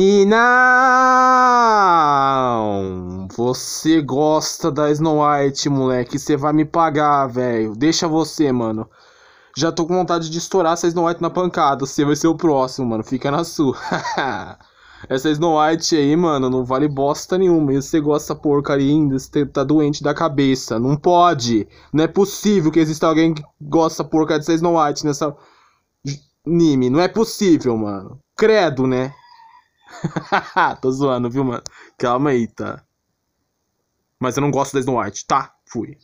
E não! Você gosta da Snow White, moleque. Você vai me pagar, velho. Deixa você, mano. Já tô com vontade de estourar essa Snow White na pancada. Você vai ser o próximo, mano. Fica na sua. essa Snow White aí, mano, não vale bosta nenhuma. E você gosta porcaria ainda. Você tá doente da cabeça. Não pode. Não é possível que exista alguém que gosta porcaria dessa Snow White nessa. Anime. Não é possível, mano. Credo, né? Tô zoando, viu, mano? Calma aí, tá? Mas eu não gosto da Snow White, tá? Fui.